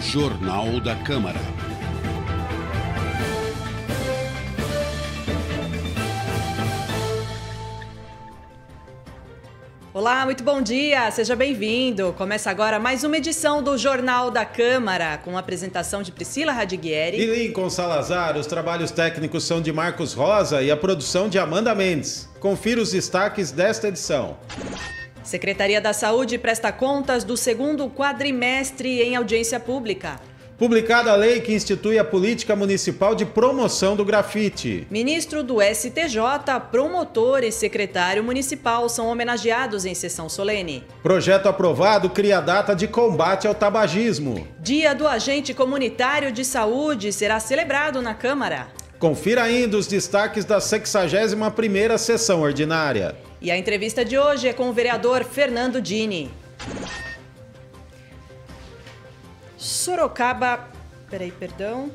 Jornal da Câmara. Olá, muito bom dia, seja bem-vindo. Começa agora mais uma edição do Jornal da Câmara, com a apresentação de Priscila Radiguieri. E Lincoln Salazar, os trabalhos técnicos são de Marcos Rosa e a produção de Amanda Mendes. Confira os destaques desta edição. Secretaria da Saúde presta contas do segundo quadrimestre em audiência pública. Publicada a lei que institui a política municipal de promoção do grafite. Ministro do STJ, promotor e secretário municipal são homenageados em sessão solene. Projeto aprovado cria data de combate ao tabagismo. Dia do Agente Comunitário de Saúde será celebrado na Câmara. Confira ainda os destaques da 61ª sessão ordinária. E a entrevista de hoje é com o vereador Fernando Dini. Sorocaba, peraí, perdão.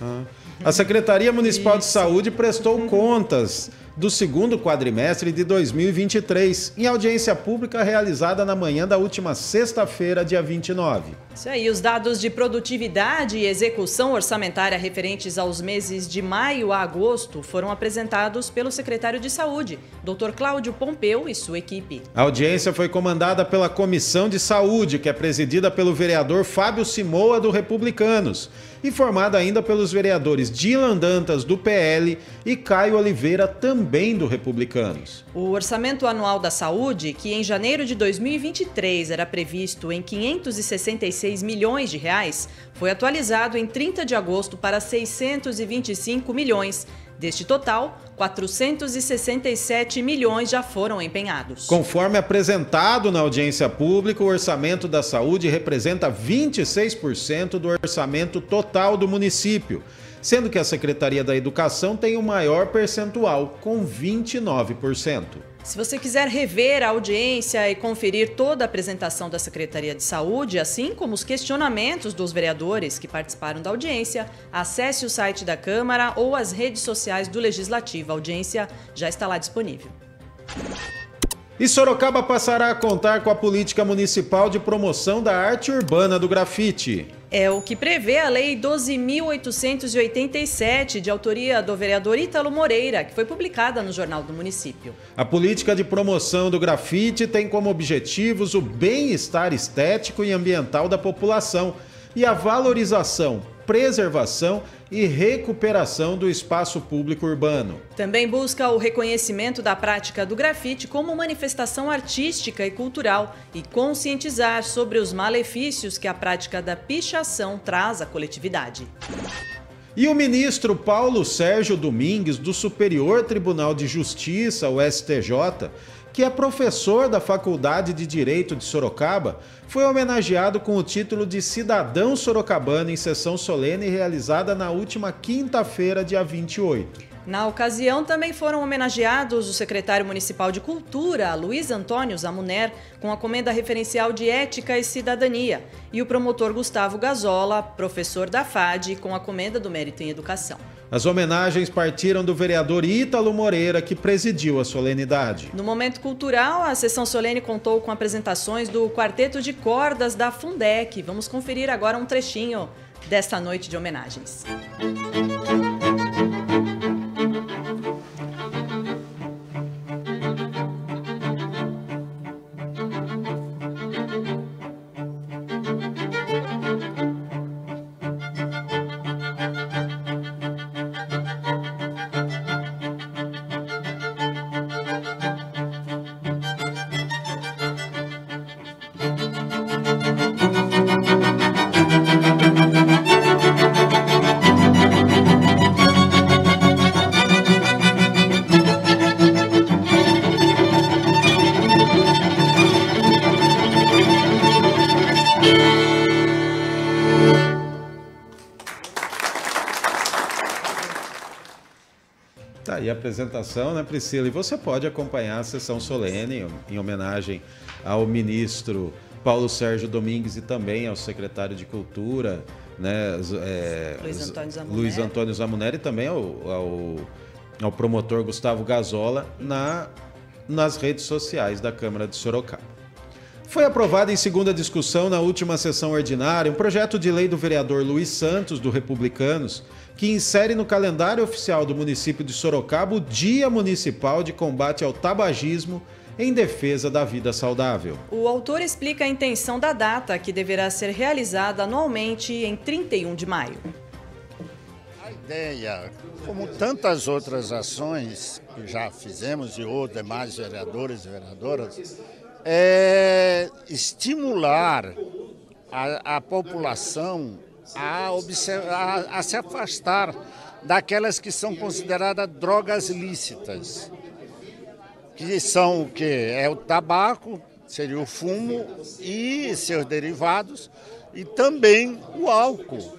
Ah. A Secretaria Municipal Isso. de Saúde prestou uhum. contas do segundo quadrimestre de 2023, em audiência pública realizada na manhã da última sexta-feira, dia 29. Isso aí, os dados de produtividade e execução orçamentária referentes aos meses de maio a agosto foram apresentados pelo secretário de Saúde, Dr. Cláudio Pompeu e sua equipe. A audiência foi comandada pela Comissão de Saúde, que é presidida pelo vereador Fábio Simoa do Republicanos, e formada ainda pelos vereadores Dilan Dantas do PL e Caio Oliveira também também do Republicanos. O orçamento anual da saúde, que em janeiro de 2023 era previsto em 566 milhões de reais, foi atualizado em 30 de agosto para 625 milhões. Deste total, 467 milhões já foram empenhados. Conforme apresentado na audiência pública, o orçamento da saúde representa 26% do orçamento total do município sendo que a Secretaria da Educação tem o maior percentual, com 29%. Se você quiser rever a audiência e conferir toda a apresentação da Secretaria de Saúde, assim como os questionamentos dos vereadores que participaram da audiência, acesse o site da Câmara ou as redes sociais do Legislativo. A audiência já está lá disponível. E Sorocaba passará a contar com a política municipal de promoção da arte urbana do grafite. É o que prevê a Lei 12.887, de autoria do vereador Ítalo Moreira, que foi publicada no Jornal do Município. A política de promoção do grafite tem como objetivos o bem-estar estético e ambiental da população e a valorização, preservação e recuperação do espaço público urbano. Também busca o reconhecimento da prática do grafite como manifestação artística e cultural e conscientizar sobre os malefícios que a prática da pichação traz à coletividade. E o ministro Paulo Sérgio Domingues, do Superior Tribunal de Justiça, o STJ, que é professor da Faculdade de Direito de Sorocaba, foi homenageado com o título de Cidadão Sorocabano em sessão solene realizada na última quinta-feira, dia 28. Na ocasião, também foram homenageados o secretário municipal de Cultura, Luiz Antônio Zamuner, com a comenda referencial de Ética e Cidadania, e o promotor Gustavo Gazola, professor da FAD, com a comenda do Mérito em Educação. As homenagens partiram do vereador Ítalo Moreira, que presidiu a solenidade. No momento cultural, a sessão solene contou com apresentações do quarteto de cordas da Fundec. Vamos conferir agora um trechinho desta noite de homenagens. Música apresentação, né, Priscila? E você pode acompanhar a sessão solene em homenagem ao ministro Paulo Sérgio Domingues e também ao secretário de Cultura, né, é, Luiz, Antônio Zamuneri. e também ao, ao, ao promotor Gustavo Gazola na, nas redes sociais da Câmara de Sorocaba. Foi aprovado em segunda discussão na última sessão ordinária um projeto de lei do vereador Luiz Santos, do Republicanos, que insere no calendário oficial do município de Sorocaba o Dia Municipal de Combate ao Tabagismo em defesa da vida saudável. O autor explica a intenção da data, que deverá ser realizada anualmente em 31 de maio. A ideia, como tantas outras ações que já fizemos e outros demais vereadores e vereadoras, é estimular a, a população a, a, a se afastar daquelas que são consideradas drogas lícitas, que são o que é o tabaco, seria o fumo e seus derivados, e também o álcool.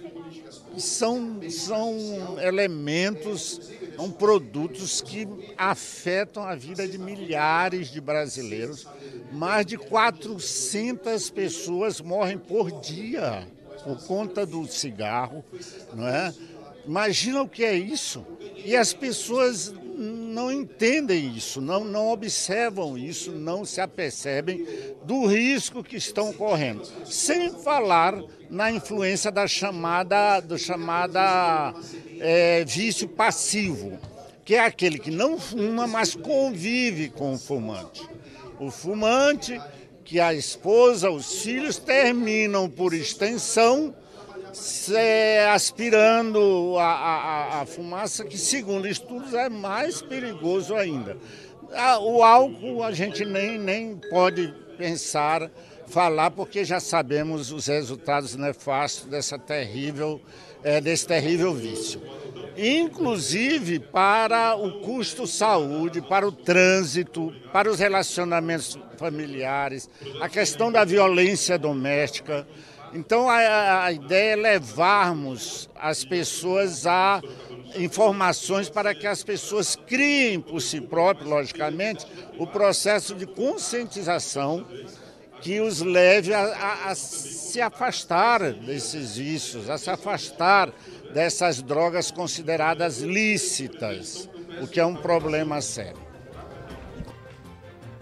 São, são elementos, são produtos que afetam a vida de milhares de brasileiros. Mais de 400 pessoas morrem por dia por conta do cigarro, não é? Imagina o que é isso. E as pessoas não entendem isso, não, não observam isso, não se apercebem do risco que estão correndo. Sem falar na influência da chamada, do chamada é, vício passivo, que é aquele que não fuma, mas convive com o fumante. O fumante que a esposa, os filhos terminam por extensão aspirando a, a, a, fumaça, que segundo estudos é mais perigoso ainda. Ah, o álcool a gente nem, nem pode pensar falar porque já sabemos os resultados nefastos dessa terrível, é, desse terrível vício. Inclusive para o custo saúde, para o trânsito, para os relacionamentos familiares, a questão da violência doméstica. Então a, a ideia é levarmos as pessoas a informações para que as pessoas criem por si próprias, logicamente, o processo de conscientização que os leve a, a, a se afastar desses vícios, a se afastar dessas drogas consideradas lícitas, o que é um problema sério.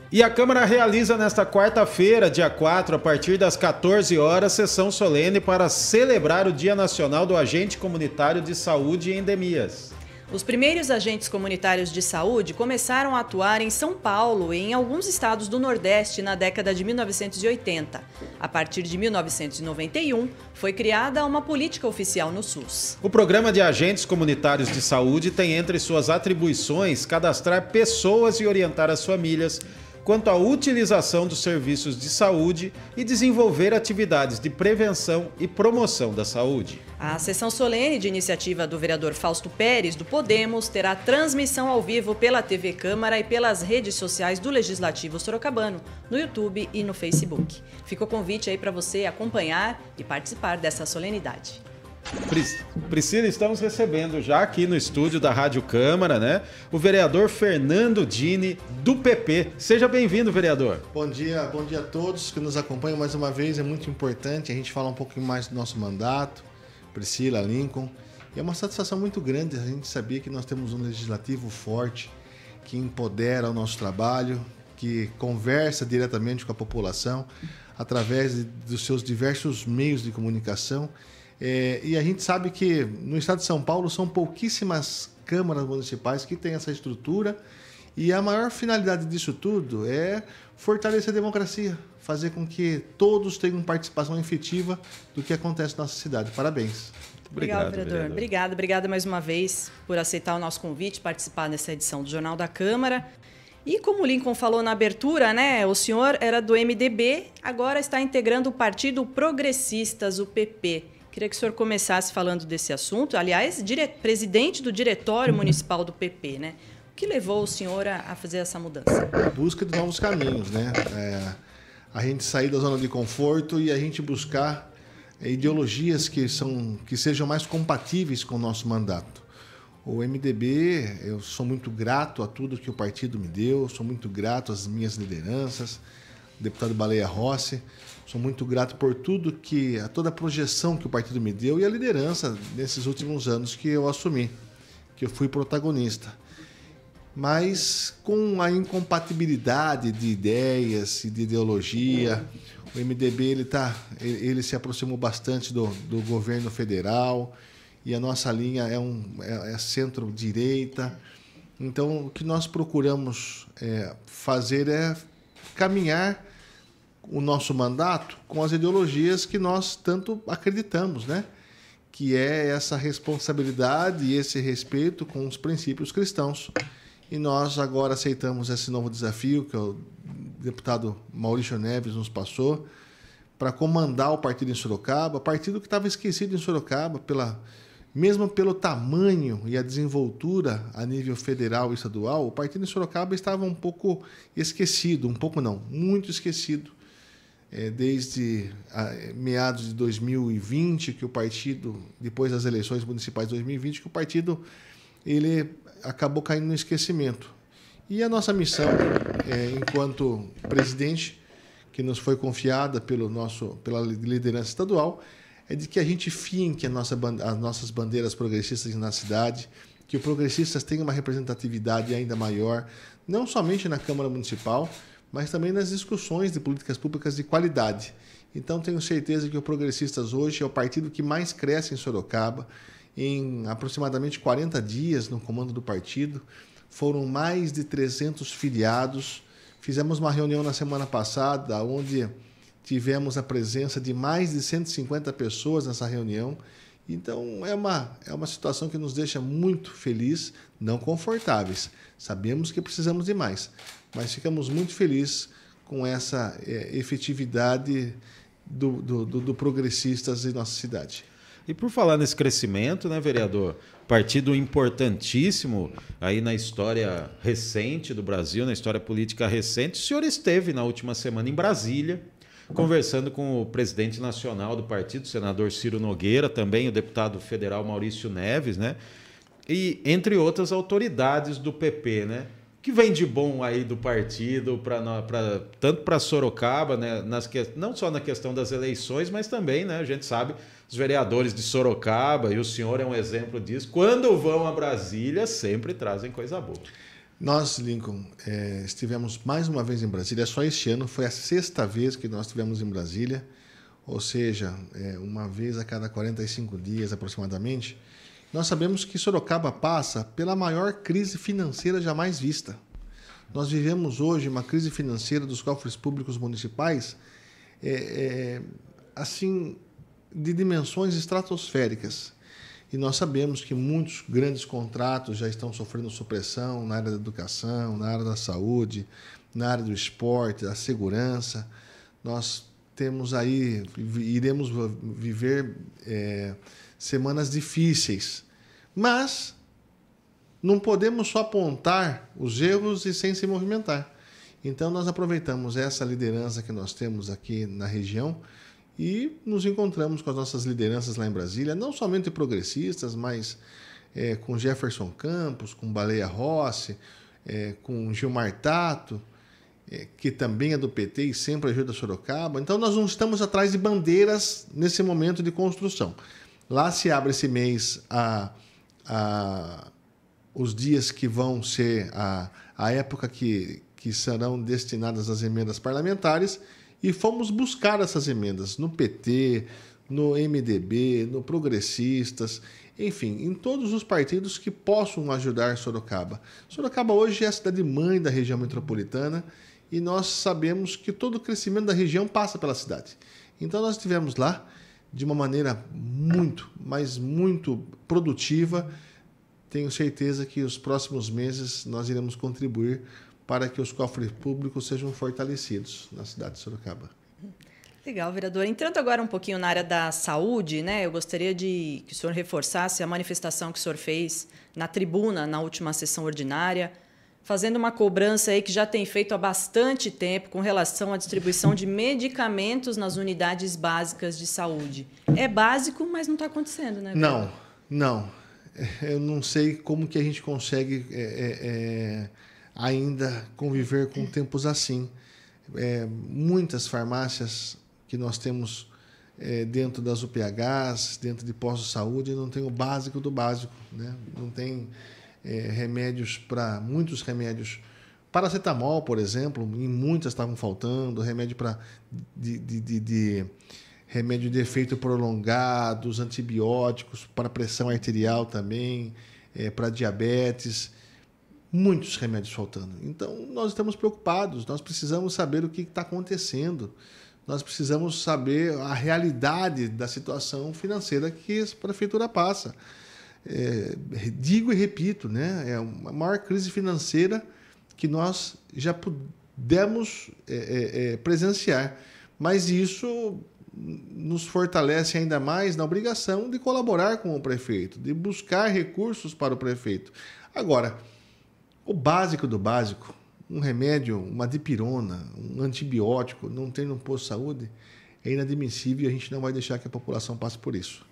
E a Câmara realiza nesta quarta-feira, dia 4, a partir das 14 horas, sessão solene para celebrar o Dia Nacional do Agente Comunitário de Saúde e Endemias. Os primeiros agentes comunitários de saúde começaram a atuar em São Paulo e em alguns estados do Nordeste na década de 1980. A partir de 1991, foi criada uma política oficial no SUS. O programa de agentes comunitários de saúde tem entre suas atribuições cadastrar pessoas e orientar as famílias quanto à utilização dos serviços de saúde e desenvolver atividades de prevenção e promoção da saúde. A sessão solene de iniciativa do vereador Fausto Pérez, do Podemos, terá transmissão ao vivo pela TV Câmara e pelas redes sociais do Legislativo Sorocabano, no YouTube e no Facebook. Fica o convite aí para você acompanhar e participar dessa solenidade. Priscila, estamos recebendo já aqui no estúdio da Rádio Câmara, né? O vereador Fernando Dini, do PP. Seja bem-vindo, vereador. Bom dia, bom dia a todos que nos acompanham mais uma vez. É muito importante a gente falar um pouquinho mais do nosso mandato, Priscila, Lincoln. E é uma satisfação muito grande a gente saber que nós temos um legislativo forte, que empodera o nosso trabalho, que conversa diretamente com a população através de, dos seus diversos meios de comunicação é, e a gente sabe que no estado de São Paulo são pouquíssimas câmaras municipais que têm essa estrutura. E a maior finalidade disso tudo é fortalecer a democracia, fazer com que todos tenham participação efetiva do que acontece na nossa cidade. Parabéns. Obrigado, Legal, vereador. vereador. Obrigada, obrigada mais uma vez por aceitar o nosso convite, participar dessa edição do Jornal da Câmara. E como o Lincoln falou na abertura, né, o senhor era do MDB, agora está integrando o Partido Progressistas, o PP. Queria que o senhor começasse falando desse assunto. Aliás, dire... presidente do Diretório Municipal do PP, né? O que levou o senhor a, fazer essa mudança? A busca de novos caminhos, né? É, a gente sair da zona de conforto e a gente buscar ideologias que, são, que sejam mais compatíveis com o nosso mandato. O MDB, eu sou muito grato a tudo que o partido me deu, sou muito grato às minhas lideranças, deputado Baleia Rossi, Sou muito grato por tudo que, a toda a projeção que o partido me deu e a liderança nesses últimos anos que eu assumi, que eu fui protagonista. Mas com a incompatibilidade de ideias e de ideologia, o MDB ele tá, ele se aproximou bastante do, do governo federal e a nossa linha é, um, é, é centro-direita. Então, o que nós procuramos é, fazer é caminhar o nosso mandato com as ideologias que nós tanto acreditamos, né? Que é essa responsabilidade e esse respeito com os princípios cristãos. E nós agora aceitamos esse novo desafio que o deputado Maurício Neves nos passou para comandar o partido em Sorocaba, partido que estava esquecido em Sorocaba pela mesmo pelo tamanho e a desenvoltura a nível federal e estadual, o partido em Sorocaba estava um pouco esquecido, um pouco não, muito esquecido é, desde a, meados de 2020 que o partido, depois das eleições municipais de 2020, que o partido ele acabou caindo no esquecimento. E a nossa missão, é, enquanto presidente, que nos foi confiada pelo nosso, pela liderança estadual, é de que a gente finque a nossa, as nossas bandeiras progressistas na cidade, que o progressistas tenha uma representatividade ainda maior, não somente na Câmara Municipal, mas também nas discussões de políticas públicas de qualidade. Então tenho certeza que o Progressistas hoje é o partido que mais cresce em Sorocaba. Em aproximadamente 40 dias no comando do partido, foram mais de 300 filiados. Fizemos uma reunião na semana passada onde tivemos a presença de mais de 150 pessoas nessa reunião então é uma, é uma situação que nos deixa muito felizes, não confortáveis. Sabemos que precisamos de mais, mas ficamos muito felizes com essa é, efetividade do, do, do, do progressistas em nossa cidade. E por falar nesse crescimento, né, vereador? Partido importantíssimo aí na história recente do Brasil, na história política recente. O senhor esteve na última semana em Brasília, conversando com o presidente nacional do partido, o senador Ciro Nogueira, também o deputado federal Maurício Neves, né? E entre outras autoridades do PP, né? que vem de bom aí do partido para tanto para Sorocaba, né, nas que, não só na questão das eleições, mas também, né, a gente sabe, os vereadores de Sorocaba e o senhor é um exemplo disso. Quando vão a Brasília, sempre trazem coisa boa. Nós, Lincoln, é, estivemos mais uma vez em Brasília. Só este ano foi a sexta vez que nós estivemos em Brasília, ou seja, é, uma vez a cada 45 dias aproximadamente. Nós sabemos que Sorocaba passa pela maior crise financeira jamais vista. Nós vivemos hoje uma crise financeira dos cofres públicos municipais, é, é assim, de dimensões estratosféricas. E nós sabemos que muitos grandes contratos já estão sofrendo supressão na área da educação, na área da saúde, na área do esporte, da segurança. Nós temos aí, iremos viver é, semanas difíceis. Mas não podemos só apontar os erros e sem se movimentar. Então, nós aproveitamos essa liderança que nós temos aqui na região e nos encontramos com as nossas lideranças lá em Brasília, não somente progressistas, mas é, com Jefferson Campos, com Baleia Rossi, é, com Gilmar Tato, é, que também é do PT e sempre ajuda Sorocaba. Então nós não estamos atrás de bandeiras nesse momento de construção. Lá se abre esse mês a, a os dias que vão ser a, a época que, que serão destinadas às emendas parlamentares e fomos buscar essas emendas no PT, no MDB, no Progressistas, enfim, em todos os partidos que possam ajudar Sorocaba. Sorocaba hoje é a cidade mãe da região metropolitana e nós sabemos que todo o crescimento da região passa pela cidade. Então nós estivemos lá de uma maneira muito, mas muito produtiva. Tenho certeza que os próximos meses nós iremos contribuir para que os cofres públicos sejam fortalecidos na cidade de Sorocaba. Legal, vereador. Entrando agora um pouquinho na área da saúde, né? Eu gostaria de que o senhor reforçasse a manifestação que o senhor fez na tribuna na última sessão ordinária, fazendo uma cobrança aí que já tem feito há bastante tempo com relação à distribuição de medicamentos nas unidades básicas de saúde. É básico, mas não está acontecendo, né? Não, não. Eu não sei como que a gente consegue. É, é, é ainda conviver com tempos assim. É, muitas farmácias que nós temos é, dentro das UPHs, dentro de postos de saúde, não tem o básico do básico, né? não tem é, remédios para muitos remédios. Paracetamol, por exemplo, em muitas estavam faltando, remédio para de, de, de, de remédio de efeito prolongado, os antibióticos para pressão arterial também, é, para diabetes muitos remédios faltando. Então, nós estamos preocupados, nós precisamos saber o que está acontecendo, nós precisamos saber a realidade da situação financeira que a prefeitura passa. É, digo e repito, né, é a maior crise financeira que nós já pudemos é, é, é, presenciar. Mas isso nos fortalece ainda mais na obrigação de colaborar com o prefeito, de buscar recursos para o prefeito. Agora, o básico do básico, um remédio, uma dipirona, um antibiótico, não tem no posto de saúde, é inadmissível e a gente não vai deixar que a população passe por isso.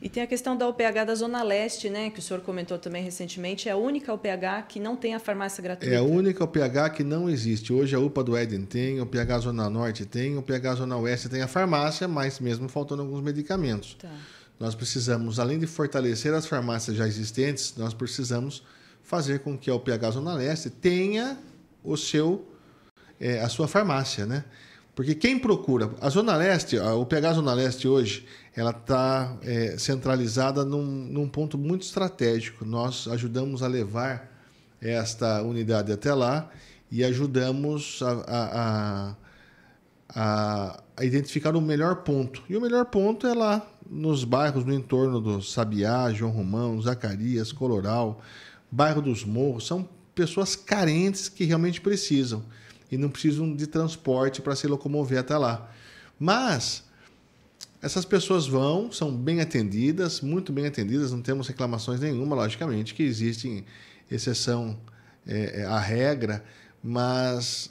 E tem a questão da OPH da Zona Leste, né, que o senhor comentou também recentemente, é a única OPH que não tem a farmácia gratuita. É a única OPH que não existe. Hoje a UPA do Éden tem, a Zona Norte tem, a Zona Oeste tem a farmácia, mas mesmo faltando alguns medicamentos. Tá. Nós precisamos, além de fortalecer as farmácias já existentes, nós precisamos fazer com que a OPH Zona Leste tenha o seu, é, a sua farmácia, né? Porque quem procura a Zona Leste, a UPH Zona Leste hoje, ela está é, centralizada num, num ponto muito estratégico. Nós ajudamos a levar esta unidade até lá e ajudamos a, a, a, a, identificar o melhor ponto. E o melhor ponto é lá nos bairros, no entorno do Sabiá, João Romão, Zacarias, Coloral, Bairro dos Morros, são pessoas carentes que realmente precisam e não precisam de transporte para se locomover até lá. Mas essas pessoas vão, são bem atendidas, muito bem atendidas, não temos reclamações nenhuma, logicamente, que existem exceção é, é, à regra, mas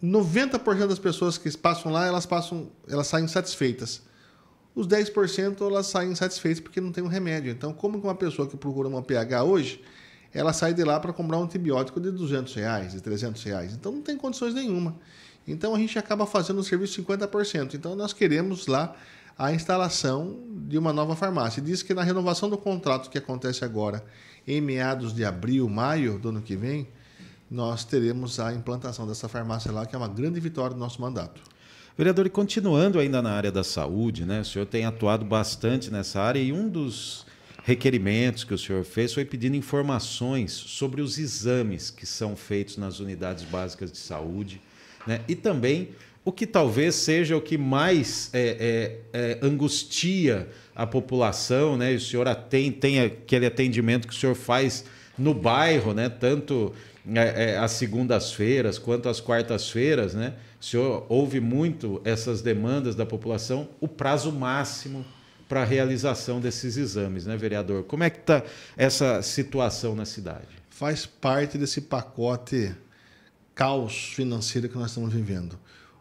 90% das pessoas que passam lá, elas passam, elas saem satisfeitas os 10% elas saem insatisfeitas porque não tem um remédio. Então, como que uma pessoa que procura uma PH hoje, ela sai de lá para comprar um antibiótico de 200 reais, de 300 reais? Então, não tem condições nenhuma. Então, a gente acaba fazendo o serviço 50%. Então, nós queremos lá a instalação de uma nova farmácia. Diz que na renovação do contrato que acontece agora, em meados de abril, maio do ano que vem, nós teremos a implantação dessa farmácia lá, que é uma grande vitória do nosso mandato. Vereador, e continuando ainda na área da saúde, né? O senhor tem atuado bastante nessa área e um dos requerimentos que o senhor fez foi pedindo informações sobre os exames que são feitos nas unidades básicas de saúde, né? E também o que talvez seja o que mais é, é, é, angustia a população, né? o senhor atende, tem aquele atendimento que o senhor faz no bairro, né? Tanto é, é, as segundas-feiras quanto as quartas-feiras, né? senhor ouve muito essas demandas da população, o prazo máximo para a realização desses exames, né, vereador? Como é que está essa situação na cidade? Faz parte desse pacote caos financeiro que nós estamos vivendo.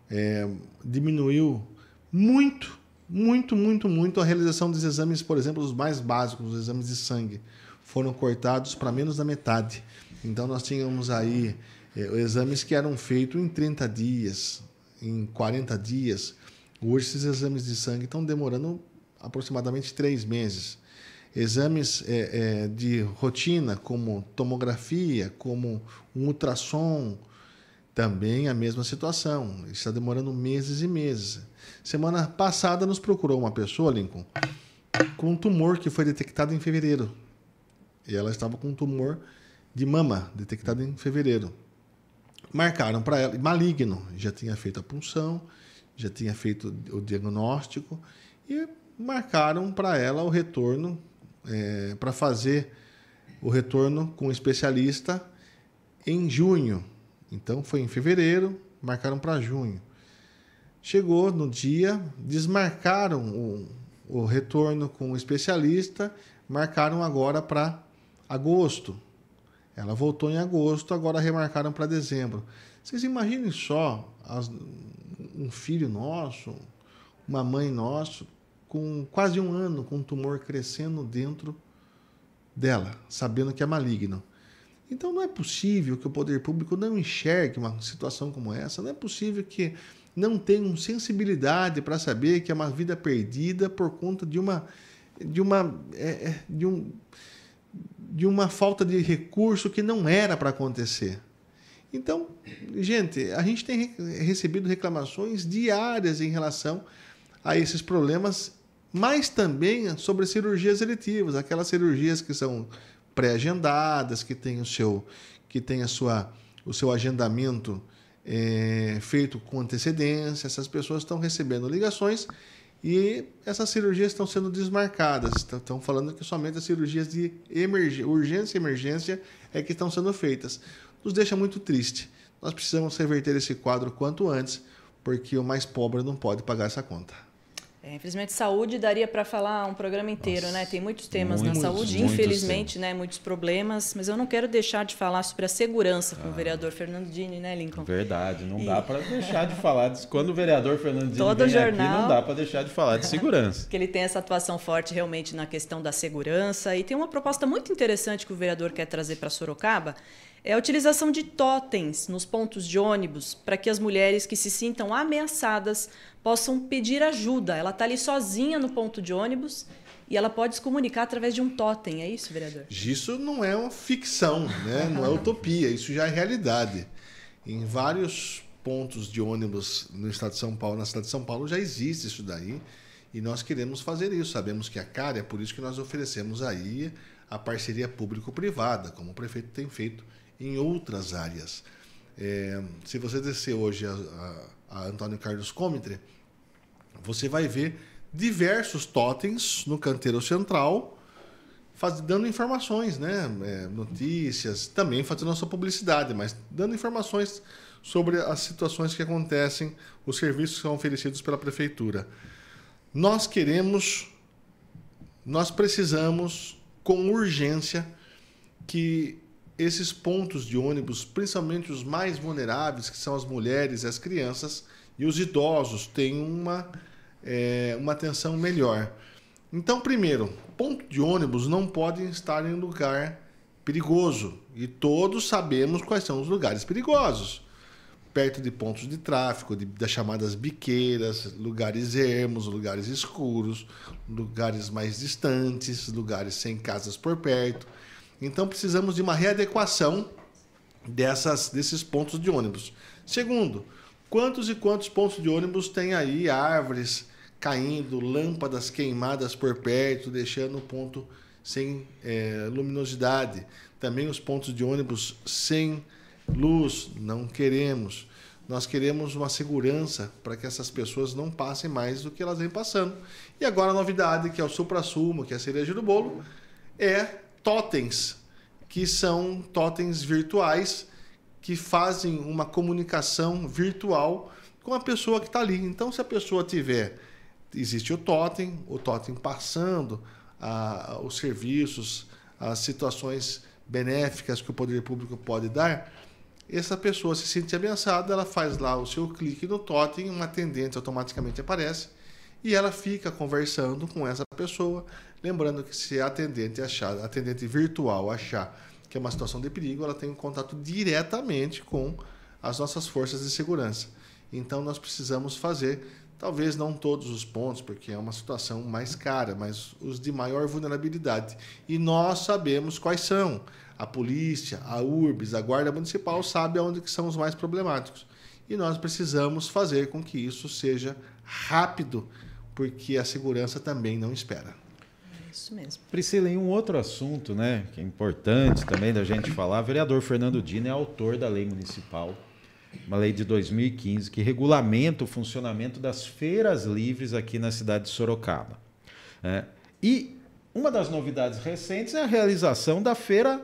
É, diminuiu muito, muito, muito, muito a realização dos exames, por exemplo, os mais básicos, os exames de sangue foram cortados para menos da metade. Então nós tínhamos aí eh, exames que eram feitos em 30 dias, em 40 dias. Hoje esses exames de sangue estão demorando aproximadamente três meses. Exames é, é, de rotina, como tomografia, como um ultrassom, também a mesma situação. Está demorando meses e meses. Semana passada nos procurou uma pessoa, Lincoln, com um tumor que foi detectado em fevereiro e ela estava com um tumor de mama detectado em fevereiro. Marcaram para ela, maligno, já tinha feito a punção, já tinha feito o diagnóstico e marcaram para ela o retorno é, para fazer o retorno com o especialista em junho. Então foi em fevereiro, marcaram para junho. Chegou no dia, desmarcaram o, o retorno com o especialista, marcaram agora para agosto. Ela voltou em agosto, agora remarcaram para dezembro. Vocês imaginem só as, um filho nosso, uma mãe nossa, com quase um ano, com um tumor crescendo dentro dela, sabendo que é maligno. Então não é possível que o poder público não enxergue uma situação como essa, não é possível que não tenha sensibilidade para saber que é uma vida perdida por conta de uma de uma é, é, de um de uma falta de recurso que não era para acontecer. Então, gente, a gente tem recebido reclamações diárias em relação a esses problemas, mas também sobre cirurgias eletivas, aquelas cirurgias que são pré-agendadas, que tem o seu, que tem a sua, o seu agendamento é, feito com antecedência. Essas pessoas estão recebendo ligações e essas cirurgias estão sendo desmarcadas. Estão falando que somente as cirurgias de emergência, urgência e emergência é que estão sendo feitas. Nos deixa muito triste. Nós precisamos reverter esse quadro quanto antes, porque o mais pobre não pode pagar essa conta. É, infelizmente, saúde daria para falar um programa inteiro, Nossa, né? Tem muitos temas muitos, na saúde, infelizmente, temas. né? Muitos problemas, mas eu não quero deixar de falar sobre a segurança ah, com o ah. vereador Fernando Dini, né, Lincoln? Verdade, não e... dá para deixar de falar. De... Quando o vereador Fernando Dini Todo vem jornal... aqui, não dá para deixar de falar de segurança. que ele tem essa atuação forte realmente na questão da segurança e tem uma proposta muito interessante que o vereador quer trazer para Sorocaba, é a utilização de totens nos pontos de ônibus para que as mulheres que se sintam ameaçadas possam pedir ajuda. Ela está ali sozinha no ponto de ônibus e ela pode se comunicar através de um totem, é isso, vereador? Isso não é uma ficção, né? não é utopia, isso já é realidade. Em vários pontos de ônibus no estado de São Paulo, na cidade de São Paulo, já existe isso daí. E nós queremos fazer isso. Sabemos que a é cara é por isso que nós oferecemos aí a parceria público-privada, como o prefeito tem feito em outras áreas. É, se você descer hoje a, a, a Antônio Carlos Comitre, você vai ver diversos totens no canteiro central, faz, dando informações, né? É, notícias, também fazendo a sua publicidade, mas dando informações sobre as situações que acontecem, os serviços que são oferecidos pela prefeitura. Nós queremos, nós precisamos, com urgência, que esses pontos de ônibus, principalmente os mais vulneráveis, que são as mulheres, as crianças e os idosos, têm uma, é, uma atenção melhor. Então, primeiro, ponto de ônibus não pode estar em lugar perigoso e todos sabemos quais são os lugares perigosos. Perto de pontos de tráfego, de, das chamadas biqueiras, lugares ermos, lugares escuros, lugares mais distantes, lugares sem casas por perto. Então precisamos de uma readequação dessas, desses pontos de ônibus. Segundo, quantos e quantos pontos de ônibus tem aí árvores caindo, lâmpadas queimadas por perto, deixando o ponto sem é, luminosidade. Também os pontos de ônibus sem luz, não queremos. Nós queremos uma segurança para que essas pessoas não passem mais do que elas vêm passando. E agora a novidade, que é o supra-sumo, que é a cereja do bolo, é totens, que são totens virtuais que fazem uma comunicação virtual com a pessoa que está ali. Então, se a pessoa tiver, existe o totem, o totem passando os serviços, as situações benéficas que o poder público pode dar, essa pessoa se sente ameaçada, ela faz lá o seu clique no totem, um atendente automaticamente aparece e ela fica conversando com essa pessoa, Lembrando que se a atendente achar, a atendente virtual achar que é uma situação de perigo, ela tem um contato diretamente com as nossas forças de segurança. Então nós precisamos fazer, talvez não todos os pontos, porque é uma situação mais cara, mas os de maior vulnerabilidade. E nós sabemos quais são. A polícia, a URBS, a Guarda Municipal sabe aonde que são os mais problemáticos. E nós precisamos fazer com que isso seja rápido, porque a segurança também não espera. Isso mesmo. Priscila, em um outro assunto, né, que é importante também da gente falar, o vereador Fernando Dino é autor da lei municipal, uma lei de 2015 que regulamenta o funcionamento das feiras livres aqui na cidade de Sorocaba. É, e uma das novidades recentes é a realização da feira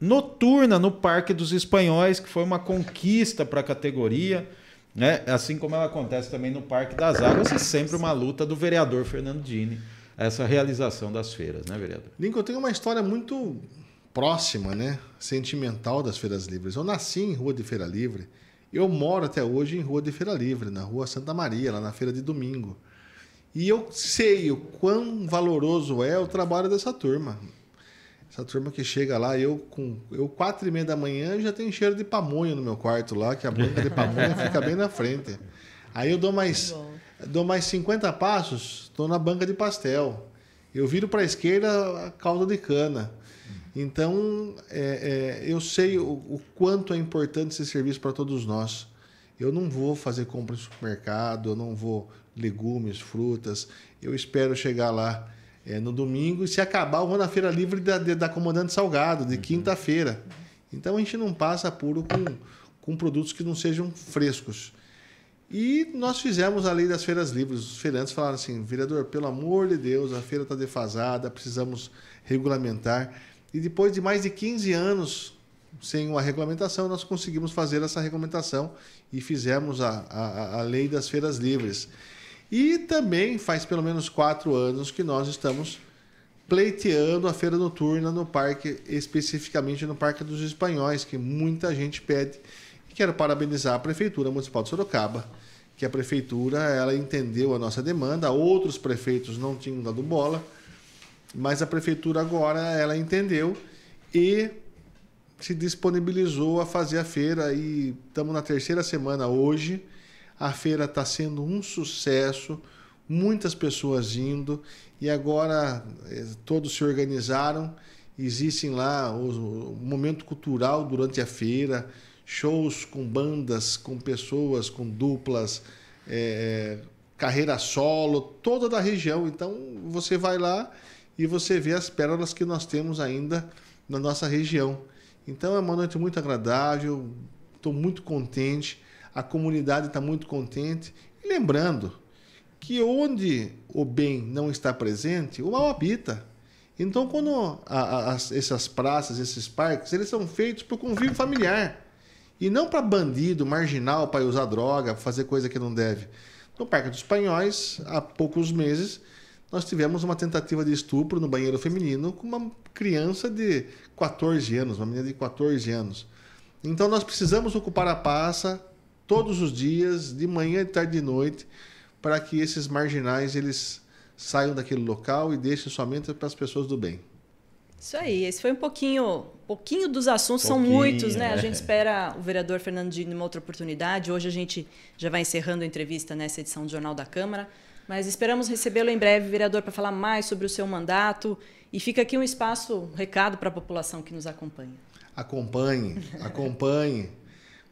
noturna no Parque dos Espanhóis, que foi uma conquista para a categoria, né? assim como ela acontece também no Parque das Águas, e sempre uma luta do vereador Fernando Dini essa realização das feiras, né, vereador? Lincoln, eu tenho uma história muito próxima, né, sentimental das feiras livres. Eu nasci em Rua de Feira Livre. Eu moro até hoje em Rua de Feira Livre, na Rua Santa Maria, lá na feira de domingo. E eu sei o quão valoroso é o trabalho dessa turma. Essa turma que chega lá, eu com eu quatro e meia da manhã já tem cheiro de pamonha no meu quarto lá, que a banca de pamonha fica bem na frente. Aí eu dou mais Dou mais 50 passos, estou na banca de pastel. Eu viro para a esquerda, a cauda de cana. Então, é, é, eu sei o, o, quanto é importante esse serviço para todos nós. Eu não vou fazer compra em supermercado, eu não vou legumes, frutas. Eu espero chegar lá é, no domingo e, se acabar, eu vou na feira livre da, da Comandante Salgado, de uhum. quinta-feira. Então, a gente não passa puro com, com produtos que não sejam frescos. E nós fizemos a lei das feiras livres. Os feirantes falaram assim: vereador, pelo amor de Deus, a feira está defasada, precisamos regulamentar. E depois de mais de 15 anos sem uma regulamentação, nós conseguimos fazer essa regulamentação e fizemos a, a, a lei das feiras livres. E também faz pelo menos quatro anos que nós estamos pleiteando a feira noturna no parque, especificamente no Parque dos Espanhóis, que muita gente pede. E quero parabenizar a Prefeitura Municipal de Sorocaba que a prefeitura ela entendeu a nossa demanda, outros prefeitos não tinham dado bola, mas a prefeitura agora ela entendeu e se disponibilizou a fazer a feira e estamos na terceira semana hoje. A feira está sendo um sucesso, muitas pessoas indo e agora eh, todos se organizaram. Existem lá o momento cultural durante a feira, shows com bandas, com pessoas, com duplas, é, é, carreira solo, toda da região. Então você vai lá e você vê as pérolas que nós temos ainda na nossa região. Então é uma noite muito agradável, estou muito contente, a comunidade está muito contente. E lembrando que onde o bem não está presente, o mal habita. Então, quando a, a, essas praças, esses parques, eles são feitos para o convívio familiar. E não para bandido, marginal, para usar droga, fazer coisa que não deve. No Parque dos Espanhóis, há poucos meses, nós tivemos uma tentativa de estupro no banheiro feminino com uma criança de 14 anos, uma menina de 14 anos. Então nós precisamos ocupar a passa todos os dias, de manhã, de tarde e de noite, para que esses marginais eles saiam daquele local e deixem somente para as pessoas do bem. Isso aí, esse foi um pouquinho pouquinho dos assuntos, pouquinho, são muitos, né? É. A gente espera o vereador Fernandinho em outra oportunidade. Hoje a gente já vai encerrando a entrevista nessa edição do Jornal da Câmara, mas esperamos recebê-lo em breve, vereador, para falar mais sobre o seu mandato. E fica aqui um espaço, um recado para a população que nos acompanha. Acompanhe, acompanhe.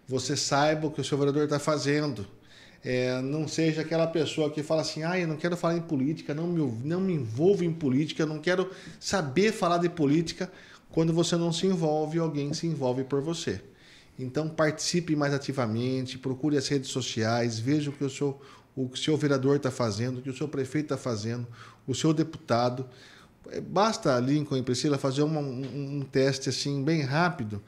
Você saiba o que o seu vereador está fazendo. É, não seja aquela pessoa que fala assim, ah, eu não quero falar em política, não me, não me envolvo em política, eu não quero saber falar de política quando você não se envolve, alguém se envolve por você. Então participe mais ativamente, procure as redes sociais, veja o que o seu, o seu vereador está fazendo, o que o seu prefeito está fazendo, o seu deputado. É, basta Lincoln e Priscila fazer uma, um, um teste assim bem rápido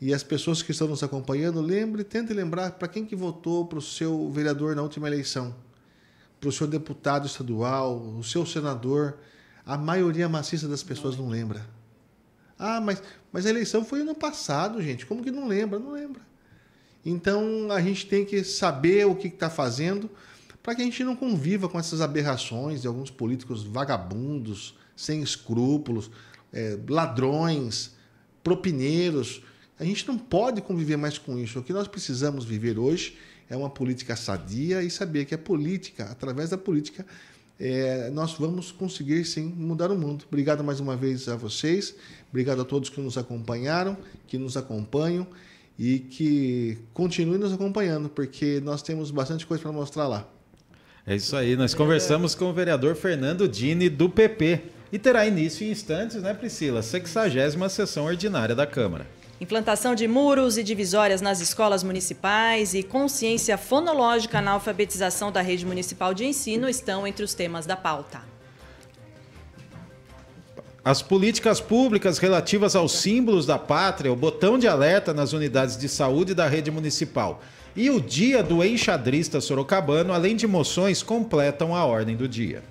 e as pessoas que estão nos acompanhando, lembre, tente lembrar para quem que votou para o seu vereador na última eleição, para o seu deputado estadual, o seu senador. A maioria maciça das pessoas não lembra. Ah, mas, mas a eleição foi ano passado, gente. Como que não lembra? Não lembra. Então a gente tem que saber o que está fazendo para que a gente não conviva com essas aberrações de alguns políticos vagabundos, sem escrúpulos, é, ladrões, propineiros. A gente não pode conviver mais com isso. O que nós precisamos viver hoje é uma política sadia e saber que a política, através da política, é, nós vamos conseguir sim mudar o mundo. Obrigado mais uma vez a vocês, obrigado a todos que nos acompanharam, que nos acompanham e que continuem nos acompanhando, porque nós temos bastante coisa para mostrar lá. É isso aí, nós conversamos com o vereador Fernando Dini, do PP. E terá início em instantes, né, Priscila? 60 sessão ordinária da Câmara. Implantação de muros e divisórias nas escolas municipais e consciência fonológica na alfabetização da rede municipal de ensino estão entre os temas da pauta. As políticas públicas relativas aos símbolos da pátria, o botão de alerta nas unidades de saúde da rede municipal e o Dia do Enxadrista Sorocabano, além de moções, completam a ordem do dia.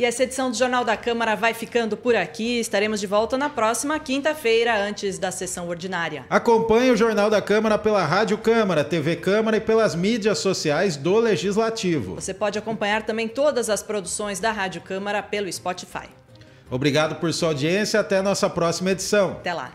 E essa edição do Jornal da Câmara vai ficando por aqui. Estaremos de volta na próxima quinta-feira, antes da sessão ordinária. Acompanhe o Jornal da Câmara pela Rádio Câmara, TV Câmara e pelas mídias sociais do Legislativo. Você pode acompanhar também todas as produções da Rádio Câmara pelo Spotify. Obrigado por sua audiência. Até a nossa próxima edição. Até lá.